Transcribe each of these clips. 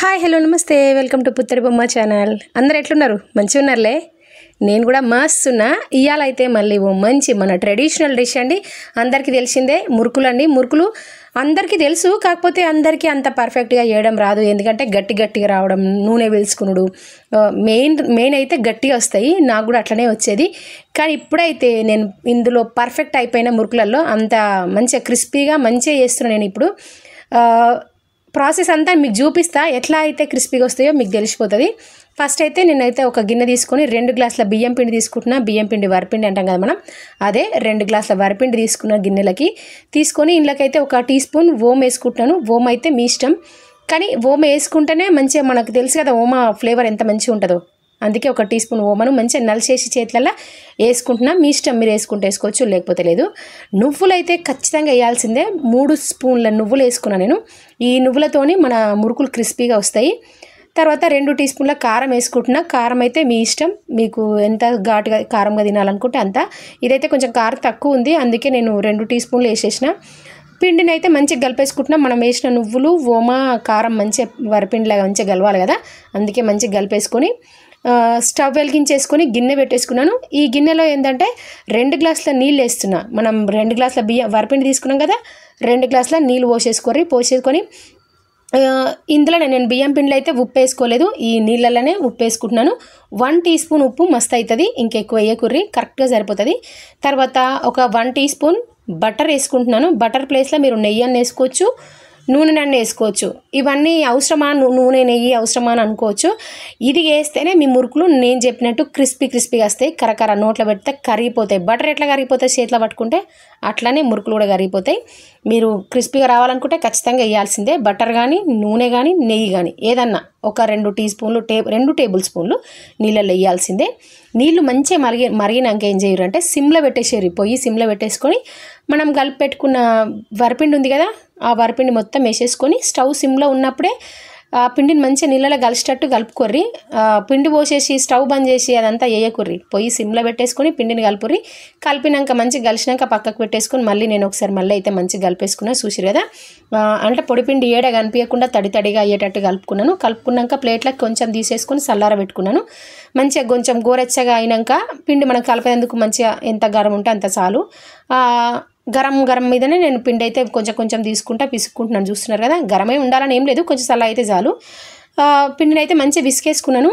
hi hello నమస్తే welcome to Puttadi Bomma channel అందరు ఎట్లున్నారు మంచి ఉన్నారులే నేను కూడా మస్తున్నా ఇవాళ అయితే మళ్ళీ ఓ మంచి మన ట్రెడిషనల్ డిష్ అండి అందరికీ తెలిసిందే మురుకులు అండి మురుకులు అందరికీ తెలుసు కాకపోతే అందరికీ అంత పర్ఫెక్ట్గా చేయడం రాదు ఎందుకంటే గట్టి గట్టిగా రావడం నూనె పీల్చుకునుడు మెయిన్ మెయిన్ అయితే గట్టిగా వస్తాయి నాకు కూడా అట్లనే వచ్చేది కానీ ఇప్పుడైతే నేను ఇందులో పర్ఫెక్ట్ అయిపోయిన మురుకులలో అంత మంచిగా క్రిస్పీగా మంచిగా చేస్తున్నాను నేను ఇప్పుడు ప్రాసెస్ అంతా మీకు చూపిస్తా ఎట్లా అయితే క్రిస్పీగా వస్తాయో మీకు తెలిసిపోతుంది ఫస్ట్ అయితే నేనైతే ఒక గిన్నె తీసుకొని రెండు గ్లాసుల బియ్యం పిండి తీసుకుంటున్నా బియ్యం పిండి వరిపిండి అంటాం కదా మనం అదే రెండు గ్లాసుల వరిపిండి తీసుకున్న గిన్నెలకి తీసుకొని ఇంట్లోకైతే ఒక టీ స్పూన్ ఓమ్ వేసుకుంటున్నాను ఓమ్ అయితే మీ ఇష్టం కానీ ఓమ వేసుకుంటేనే మంచిగా మనకు తెలుసు కదా ఓమ ఫ్లేవర్ ఎంత మంచిగా ఉంటుందో అందుకే ఒక టీ స్పూన్ ఓమను మంచిగా నలిచేసి చేతులలో వేసుకుంటున్నా మీ ఇష్టం మీరు వేసుకుంటే వేసుకోవచ్చు లేకపోతే లేదు నువ్వులైతే ఖచ్చితంగా వేయాల్సిందే మూడు స్పూన్ల నువ్వులు వేసుకున్నాను నేను ఈ నువ్వులతోని మన మురుకులు క్రిస్పీగా వస్తాయి తర్వాత రెండు టీ స్పూన్ల కారం వేసుకుంటున్నా కారం అయితే మీ ఇష్టం మీకు ఎంత ఘాటుగా కారంగా తినాలనుకుంటే అంత ఇదైతే కొంచెం కారం తక్కువ ఉంది అందుకే నేను రెండు టీ స్పూన్లు వేసేసిన పిండిని అయితే మంచిగా గలిపేసుకుంటున్నా మనం వేసిన నువ్వులు ఓమా కారం మంచిగా వరిపిండిలాగా మంచిగా కలవాలి కదా అందుకే మంచిగా కలిపేసుకొని స్టవ్ వెలిగించేసుకొని గిన్నె పెట్టేసుకున్నాను ఈ గిన్నెలో ఏంటంటే రెండు గ్లాసుల నీళ్ళు వేస్తున్నా మనం రెండు గ్లాసుల బియ్యం వరపిండి తీసుకున్నాం కదా రెండు గ్లాసుల నీళ్ళు పోసేసుకొని పోసేసుకొని ఇందులో నేను బియ్యం పిండిలో అయితే ఉప్పు వేసుకోలేదు ఈ నీళ్ళలోనే ఉప్పు వేసుకుంటున్నాను వన్ టీ స్పూన్ ఉప్పు మస్తు అవుతుంది ఇంకెక్కువ వేయకుర్రి కరెక్ట్గా సరిపోతుంది తర్వాత ఒక వన్ టీ స్పూన్ బటర్ వేసుకుంటున్నాను బటర్ ప్లేస్లో మీరు నెయ్యి అన్న వేసుకోవచ్చు నూనె నన్ను వేసుకోవచ్చు ఇవన్నీ అవసరమా నూనె నెయ్యి అవసరమా అని అనుకోవచ్చు ఇది వేస్తేనే మీ మురుకులు నేను చెప్పినట్టు క్రిస్పీ క్రిస్పీగా వస్తాయి కరకర నోట్లో పెడితే కరిగిపోతాయి బటర్ ఎట్లా కరిగిపోతాయి చేతిలో పట్టుకుంటే అట్లానే మురుకులు కూడా కరిగిపోతాయి మీరు క్రిస్పీగా రావాలనుకుంటే ఖచ్చితంగా వేయాల్సిందే బటర్ కానీ నూనె కానీ నెయ్యి కానీ ఏదన్నా ఒక రెండు టీ స్పూన్లు టే రెండు టేబుల్ స్పూన్లు నీళ్ళల్లో వేయాల్సిందే నీళ్ళు మంచిగా మరిగి మరిగినాక ఏం చేయరు అంటే సిమ్లో పెట్టేసేరు పొయ్యి సిమ్లో పెట్టేసుకొని మనం కలిపి పెట్టుకున్న ఉంది కదా ఆ వరిపిండి మొత్తం వేసేసుకొని స్టవ్ సిమ్లో ఉన్నప్పుడే ఆ పిండిని మంచిగా నీళ్ళలో కలిసేటట్టు కలుపుకొర్రి పిండి పోసేసి స్టవ్ బంద్ చేసి అదంతా వేయకుర్రి పొయ్యి సిమ్లో పెట్టేసుకొని పిండిని కలుపుర్రి కలిపినాక మంచిగా కలిసినాక పక్కకు పెట్టేసుకొని మళ్ళీ నేను ఒకసారి మళ్ళీ అయితే మంచిగా కలిపేసుకున్నా చూసి కదా అంటే పొడిపిండి ఏడ కనిపించకుండా తడి తడిగా అయ్యేటట్టు కలుపుకున్నాను కలుపుకున్నాక ప్లేట్లకు కొంచెం తీసేసుకొని సల్లార పెట్టుకున్నాను మంచిగా కొంచెం గోరెచ్చగా అయినాక పిండి మనం కలిపేందుకు మంచిగా ఎంత గరం ఉంటే అంత చాలు గరం గరం మీదనే నేను పిండి అయితే కొంచెం కొంచెం తీసుకుంటా పిసుక్కుంటున్నాను చూస్తున్నారు కదా గరమే ఉండాలని ఏం లేదు కొంచెం సల్ల అయితే చాలు పిండిని అయితే మంచిగా విసికేసుకున్నాను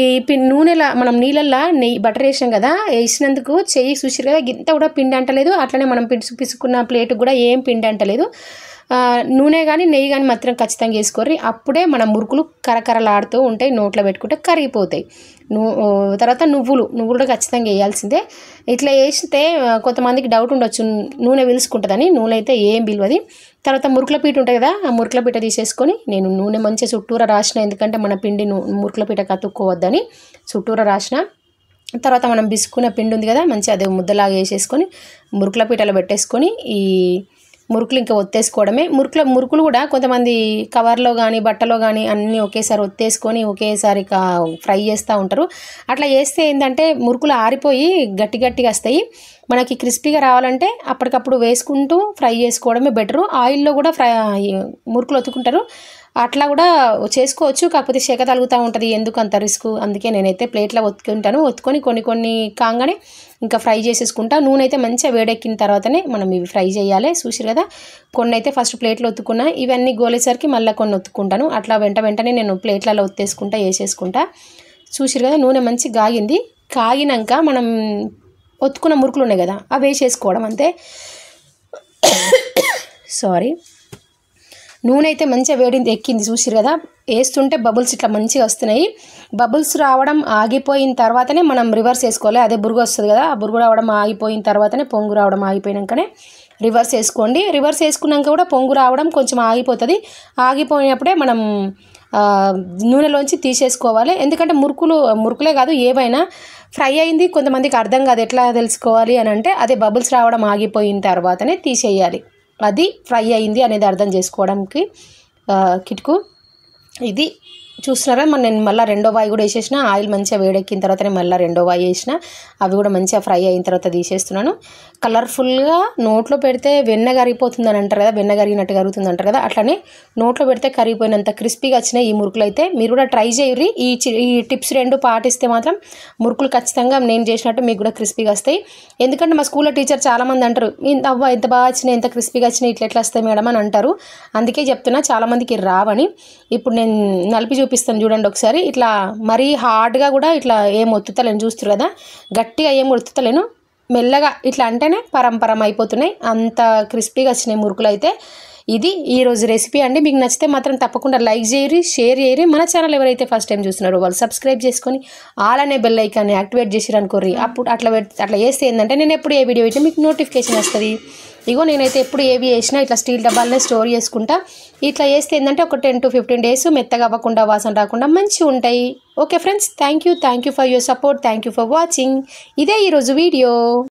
ఈ నూనెలా మనం నీళ్ళల్లో నెయ్యి బటర్ వేసాం కదా వేసినందుకు చెయ్యి చూసిరు కదా ఇంత కూడా పిండి అంటలేదు అట్లనే మనం పిసు పిసుకున్న ప్లేట్ కూడా ఏం పిండి అంటలేదు నూనె కానీ నెయ్యి కానీ మాత్రం ఖచ్చితంగా వేసుకోర్రి అప్పుడే మన మురుకులు కరకరలాడుతూ ఉంటాయి నోట్లో పెట్టుకుంటే కరిగిపోతాయి తర్వాత నువ్వులు నువ్వులు కూడా ఖచ్చితంగా వేయాల్సిందే ఇట్లా వేస్తే కొంతమందికి డౌట్ ఉండొచ్చు నూనె విలుసుకుంటుందని నూనె అయితే ఏం పిలువది తర్వాత మురుకుల పీట ఉంటుంది కదా ఆ మురుకుల పీట తీసేసుకొని నేను నూనె మంచిగా చుట్టూరా రాసిన ఎందుకంటే మన పిండి మురుకుల పీట కతుక్కోవద్దని చుట్టూరా రాసిన తర్వాత మనం బిసుకున్న పిండి ఉంది కదా మంచిగా అదే ముద్దలాగా వేసేసుకొని మురుకుల పీటలో పెట్టేసుకొని ఈ మురుకులు ఇంకా ఒత్తేసుకోవడమే మురుకుల మురుకులు కూడా కొంతమంది కవర్లో కానీ బట్టలో కానీ అన్నీ ఒకేసారి ఒత్తేసుకొని ఒకేసారి ఫ్రై చేస్తూ ఉంటారు అట్లా చేస్తే ఏంటంటే మురుకులు ఆరిపోయి గట్టి గట్టిగా వస్తాయి మనకి క్రిస్పీగా రావాలంటే అప్పటికప్పుడు వేసుకుంటూ ఫ్రై చేసుకోవడమే బెటరు ఆయిల్లో కూడా ఫ్రై మురుకులు ఒత్తుకుంటారు అట్లా కూడా చేసుకోవచ్చు కాకపోతే శేక తలుగుతూ ఉంటుంది ఎందుకు అంత రిస్క్ అందుకే నేనైతే ప్లేట్లో ఒత్తుకుంటాను ఒత్తుకొని కొన్ని కొన్ని కాగానే ఇంకా ఫ్రై చేసేసుకుంటా నూనె అయితే మంచిగా వేడెక్కిన తర్వాతనే మనం ఇవి ఫ్రై చేయాలి చూసారు కదా కొన్ని అయితే ఫస్ట్ ప్లేట్లో ఒత్తుకున్నా ఇవన్నీ గోలేసరికి మళ్ళీ కొన్ని ఒత్తుకుంటాను అట్లా వెంట వెంటనే నేను ప్లేట్లలో ఒత్తేసుకుంటా వేసేసుకుంటా చూసారు కదా నూనె మంచి గాగింది కాగినాక మనం ఒత్తుకున్న మురుకులు ఉన్నాయి కదా అవి వేసేసుకోవడం అంతే సారీ నూనె అయితే మంచిగా వేడింది ఎక్కింది చూసిరు కదా వేస్తుంటే బబుల్స్ ఇట్లా మంచిగా వస్తున్నాయి బబుల్స్ రావడం ఆగిపోయిన తర్వాతనే మనం రివర్స్ వేసుకోవాలి అదే బురుగు వస్తుంది కదా ఆ బురుగు రావడం ఆగిపోయిన తర్వాతనే పొంగు రావడం ఆగిపోయినాకనే రివర్స్ వేసుకోండి రివర్స్ వేసుకున్నాక కూడా పొంగు రావడం కొంచెం ఆగిపోతుంది ఆగిపోయినప్పుడే మనం నూనెలోంచి తీసేసుకోవాలి ఎందుకంటే మురుకులు మురుకులే కాదు ఏవైనా ఫ్రై అయింది కొంతమందికి అర్థం కాదు ఎట్లా తెలుసుకోవాలి అని అంటే అదే బబుల్స్ రావడం ఆగిపోయిన తర్వాతనే తీసేయాలి అది ఫ్రై అయింది అనేది అర్థం చేసుకోవడానికి కిటుకు ఇది చూస్తున్నారా మన నేను మళ్ళీ రెండో వాయి కూడా వేసేసిన ఆయిల్ మంచిగా వేడెక్కిన తర్వాతనే మళ్ళీ రెండో వాయి వేసిన అవి కూడా మంచిగా ఫ్రై అయిన తర్వాత తీసేస్తున్నాను కలర్ఫుల్గా నోట్లో పెడితే వెన్న కరిగిపోతుంది అని అంటారు కదా వెన్న కరిగినట్టు కరుగుతుంది అంటారు కదా అట్లనే నోట్లో పెడితే కరిగిపోయినంత క్రిస్పీగా వచ్చినాయి ఈ మురుకులు అయితే మీరు కూడా ట్రై చేయరు ఈ ఈ టిప్స్ రెండు పాటిస్తే మాత్రం మురుకులు ఖచ్చితంగా నేను చేసినట్టు మీకు కూడా క్రిస్పీగా వస్తాయి ఎందుకంటే మా స్కూల్లో టీచర్ చాలామంది అంటారు ఇంత అవ్వ ఎంత బాగా వచ్చినాయి ఎంత క్రిస్పీగా వచ్చినాయి ఇట్లా ఎట్లా వస్తాయి మేడం అని అంటారు అందుకే చెప్తున్నా చాలామందికి రావని ఇప్పుడు నేను నలిపి చూపిస్తాను చూడండి ఒకసారి ఇట్లా మరీ హార్డ్గా కూడా ఇట్లా ఏం ఒత్తుతలేను చూస్తారు కదా గట్టిగా ఏం ఒత్తుతలేను మెల్లగా ఇట్లా అంటేనే పరంపరం అయిపోతున్నాయి అంత క్రిస్పీగా వచ్చినాయి మురుకులు అయితే ఇది ఈరోజు రెసిపీ అండి మీకు నచ్చితే మాత్రం తప్పకుండా లైక్ చేయరు షేర్ చేయరు మన ఛానల్ ఎవరైతే ఫస్ట్ టైం చూస్తున్నారో వాళ్ళు సబ్స్క్రైబ్ చేసుకొని ఆల్ బెల్ ఐకాన్ని యాక్టివేట్ చేసిరు అనుకోర్రి అప్పుడు అట్లా అట్లా చేస్తే ఏంటంటే నేను ఎప్పుడు ఏ వీడియో అయితే మీకు నోటిఫికేషన్ వస్తుంది ఇగో నేనైతే ఎప్పుడు ఏవి వేసినా ఇట్లా స్టీల్ డబ్బాలనే స్టోర్ చేసుకుంటా ఇట్లా చేస్తే ఏంటంటే ఒక టెన్ టు ఫిఫ్టీన్ డేస్ మెత్తగా అవ్వకుండా వాసన రాకుండా మంచిగా ఉంటాయి okay friends thank you thank you for your support thank you for watching ఇదే ఈరోజు వీడియో